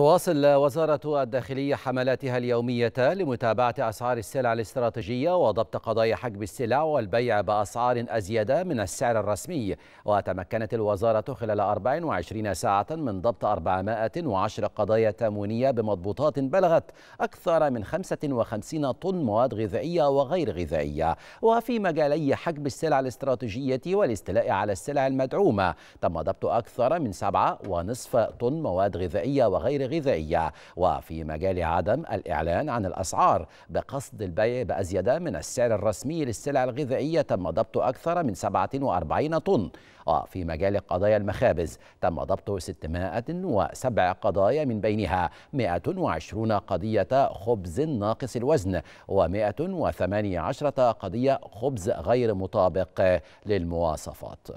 تواصل وزارة الداخلية حملاتها اليومية لمتابعة أسعار السلع الاستراتيجية وضبط قضايا حجب السلع والبيع بأسعار أزيد من السعر الرسمي وتمكنت الوزارة خلال 24 ساعة من ضبط 410 قضايا تامونية بمضبوطات بلغت أكثر من 55 طن مواد غذائية وغير غذائية وفي مجالي حجب السلع الاستراتيجية والاستيلاء على السلع المدعومة تم ضبط أكثر من 7.5 طن مواد غذائية وغير الغذائية وفي مجال عدم الإعلان عن الأسعار بقصد البيع بأزيد من السعر الرسمي للسلع الغذائية تم ضبط أكثر من 47 طن وفي مجال قضايا المخابز تم ضبط 607 قضايا من بينها 120 قضية خبز ناقص الوزن و118 قضية خبز غير مطابق للمواصفات